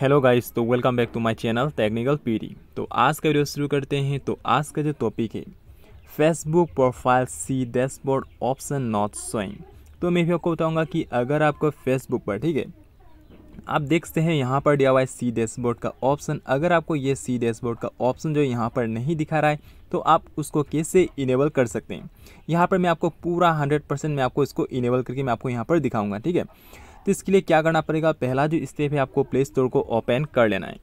hello guys तो welcome back to my channel technical P D आज का video शुरू करते हैं तो आज का जो टॉपिक है फेसबुक प्रोफाइल सी डैशबोर्ड ऑप्शन नॉट सोइंग तो मैं भी आपको बताऊंगा कि अगर आपको फेसबुक पर ठीक है आप देखते हैं यहाँ पर दिया हुआ है सी डैशबोर्ड का ऑप्शन अगर आपको ये सी डैशबोर्ड का ऑप्शन जो यहाँ पर नहीं दिखा रहा है तो आप उसको कैसे इनेबल कर सकते हैं यहाँ पर मैं आपको पूरा हंड्रेड परसेंट मैं आपको इसको इनेबल करके मैं आपको यहाँ पर दिखाऊँगा ठीक है तो इसके लिए क्या करना पड़ेगा पहला जो स्टेप है आपको प्ले स्टोर को ओपन कर लेना है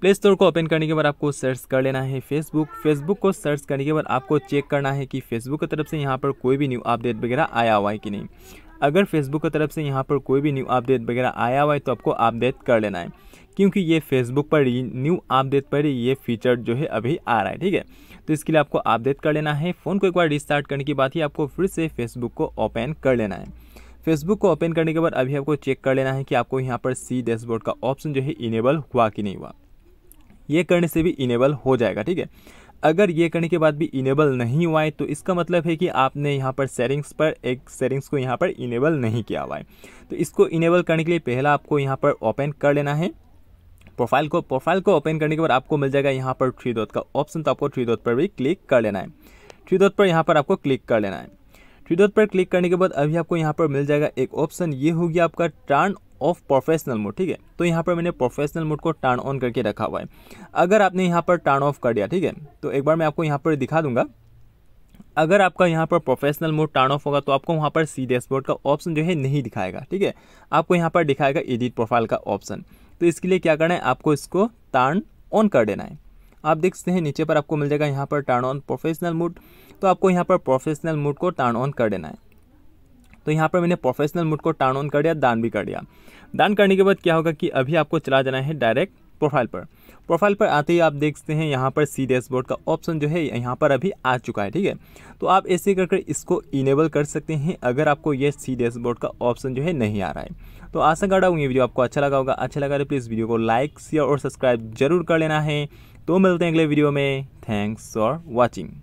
प्ले स्टोर को ओपन करने के बाद आपको सर्च कर लेना है फेसबुक फेसबुक को सर्च करने के बाद आपको चेक करना है कि फेसबुक की तरफ से यहाँ पर कोई भी न्यू अपडेट वगैरह आया हुआ है कि नहीं अगर फेसबुक की तरफ से यहाँ पर कोई भी न्यू अपडेट वगैरह आया हुआ है तो आपको अपडेट कर लेना है क्योंकि ये फेसबुक पर न्यू अपडेट पर ये फीचर जो है अभी आ रहा है ठीक है तो इसके लिए आपको अपडेट कर लेना है फ़ोन को एक बार रिस्टार्ट करने के बाद ही आपको फिर से फेसबुक को ओपन कर लेना है फेसबुक को ओपन करने के बाद अभी आपको चेक कर लेना है कि आपको यहाँ पर सी डैशबोर्ड का ऑप्शन जो है इनेबल हुआ कि नहीं हुआ ये करने से भी इनेबल हो जाएगा ठीक है अगर ये करने के बाद भी इनेबल नहीं हुआ है तो इसका मतलब है कि आपने यहाँ पर सेटिंग्स पर एक सेटिंग्स को यहाँ पर इनेबल नहीं किया हुआ है तो इसको इनेबल करने के लिए पहला आपको यहाँ पर ओपन कर लेना है प्रोफाइल को प्रोफाइल को ओपन करने के बाद आपको मिल जाएगा यहाँ पर थ्री डॉट का ऑप्शन तो आपको थ्री डॉट पर भी क्लिक कर लेना है थ्री डॉट पर यहाँ पर आपको क्लिक कर लेना है ट्विटर पर क्लिक करने के बाद अभी आपको यहाँ पर मिल जाएगा एक ऑप्शन ये होगी आपका टर्न ऑफ प्रोफेशनल मोड ठीक है तो यहाँ पर मैंने प्रोफेशनल मोड को टर्न ऑन करके रखा हुआ है अगर आपने यहाँ पर टर्न ऑफ कर दिया ठीक है तो एक बार मैं आपको यहाँ पर दिखा दूंगा अगर आपका यहाँ पर प्रोफेशनल मोड टर्न ऑफ होगा तो आपको वहाँ पर सी डैशबोर्ड का ऑप्शन जो है नहीं दिखाएगा ठीक है आपको यहाँ पर दिखाएगा एडिट प्रोफाइल का ऑप्शन तो इसके लिए क्या करना है आपको इसको टर्न ऑन कर देना है आप देख सकते हैं नीचे पर आपको मिल जाएगा यहाँ पर टर्न ऑन प्रोफेशनल मूड तो आपको यहाँ पर प्रोफेशनल मूड को टर्न ऑन कर देना है तो यहाँ पर मैंने प्रोफेशनल मूड को टर्न ऑन कर दिया दान भी कर दिया दान करने के बाद क्या होगा कि अभी आपको चला जाना है डायरेक्ट प्रोफाइल पर प्रोफाइल पर आते ही आप देख सकते हैं यहाँ पर सी डैशबोर्ड का ऑप्शन जो है यहाँ पर अभी आ चुका है ठीक है तो आप ऐसे करके इसको इनेबल कर सकते हैं अगर आपको ये सी डैशबोर्ड का ऑप्शन जो है नहीं आ रहा है तो आशा कर रहा हूँ ये वीडियो आपको अच्छा लगा होगा अच्छा लगा तो प्लीज़ वीडियो को लाइक शेयर और सब्सक्राइब जरूर कर लेना है तो मिलते हैं अगले वीडियो में थैंक्स फॉर वॉचिंग